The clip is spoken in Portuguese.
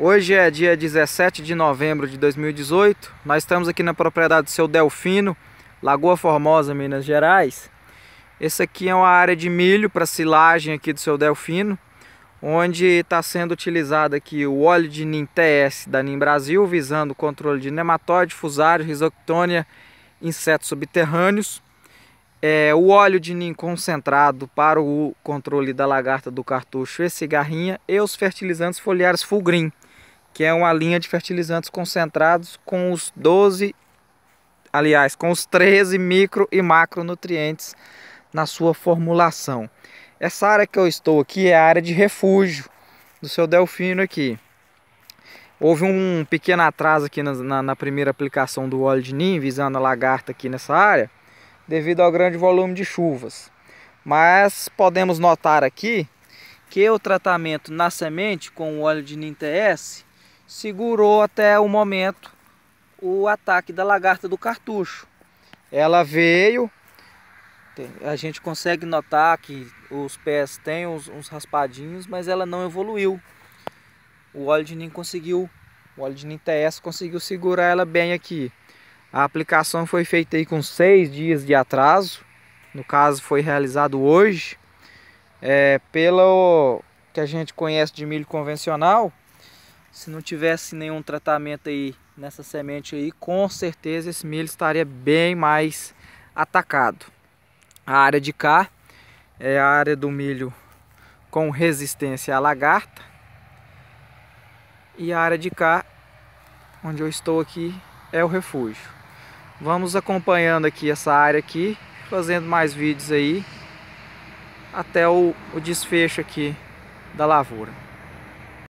Hoje é dia 17 de novembro de 2018. Nós estamos aqui na propriedade do seu Delfino, Lagoa Formosa, Minas Gerais. Esse aqui é uma área de milho para silagem aqui do seu Delfino, onde está sendo utilizado aqui o óleo de NIM TS da NIM Brasil, visando o controle de nematóide, fusário, risoctônia, insetos subterrâneos. É, o óleo de NIM concentrado para o controle da lagarta do cartucho e cigarrinha e os fertilizantes foliares Full Green que é uma linha de fertilizantes concentrados com os 12, aliás, com os 13 micro e macronutrientes na sua formulação. Essa área que eu estou aqui é a área de refúgio do seu Delfino aqui. Houve um pequeno atraso aqui na, na, na primeira aplicação do óleo de ninho, visando a lagarta aqui nessa área, devido ao grande volume de chuvas. Mas podemos notar aqui que o tratamento na semente com o óleo de nim TS segurou até o momento o ataque da lagarta do cartucho. Ela veio, a gente consegue notar que os pés têm uns, uns raspadinhos, mas ela não evoluiu. O óleo de nim conseguiu, o óleo de nim TS conseguiu segurar ela bem aqui. A aplicação foi feita aí com seis dias de atraso, no caso foi realizado hoje. É, pelo que a gente conhece de milho convencional, se não tivesse nenhum tratamento aí nessa semente aí, com certeza esse milho estaria bem mais atacado. A área de cá é a área do milho com resistência à lagarta. E a área de cá, onde eu estou aqui, é o refúgio. Vamos acompanhando aqui essa área aqui, fazendo mais vídeos aí, até o, o desfecho aqui da lavoura.